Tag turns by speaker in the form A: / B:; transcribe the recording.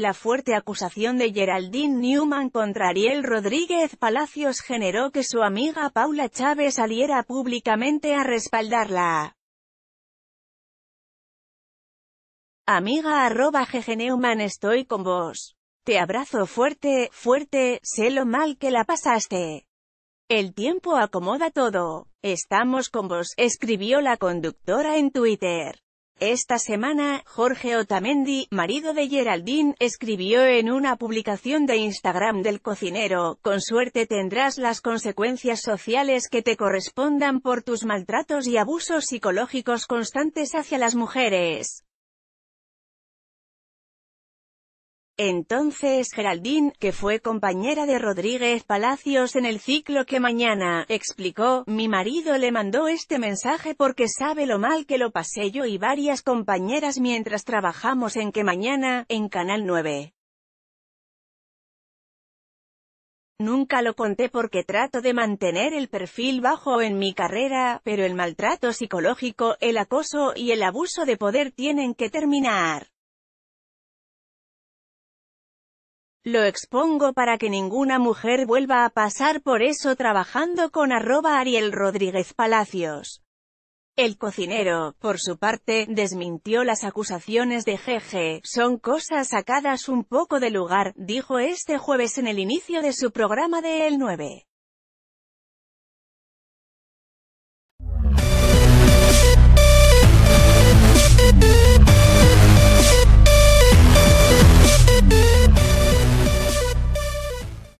A: La fuerte acusación de Geraldine Newman contra Ariel Rodríguez Palacios generó que su amiga Paula Chávez saliera públicamente a respaldarla. Amiga arroba Newman estoy con vos. Te abrazo fuerte, fuerte, sé lo mal que la pasaste. El tiempo acomoda todo. Estamos con vos, escribió la conductora en Twitter. Esta semana, Jorge Otamendi, marido de Geraldine, escribió en una publicación de Instagram del cocinero, con suerte tendrás las consecuencias sociales que te correspondan por tus maltratos y abusos psicológicos constantes hacia las mujeres. Entonces Geraldine, que fue compañera de Rodríguez Palacios en el ciclo que mañana, explicó, mi marido le mandó este mensaje porque sabe lo mal que lo pasé yo y varias compañeras mientras trabajamos en que mañana, en Canal 9. Nunca lo conté porque trato de mantener el perfil bajo en mi carrera, pero el maltrato psicológico, el acoso y el abuso de poder tienen que terminar. Lo expongo para que ninguna mujer vuelva a pasar por eso trabajando con arroba Ariel Rodríguez Palacios. El cocinero, por su parte, desmintió las acusaciones de Jeje, son cosas sacadas un poco de lugar, dijo este jueves en el inicio de su programa de El 9.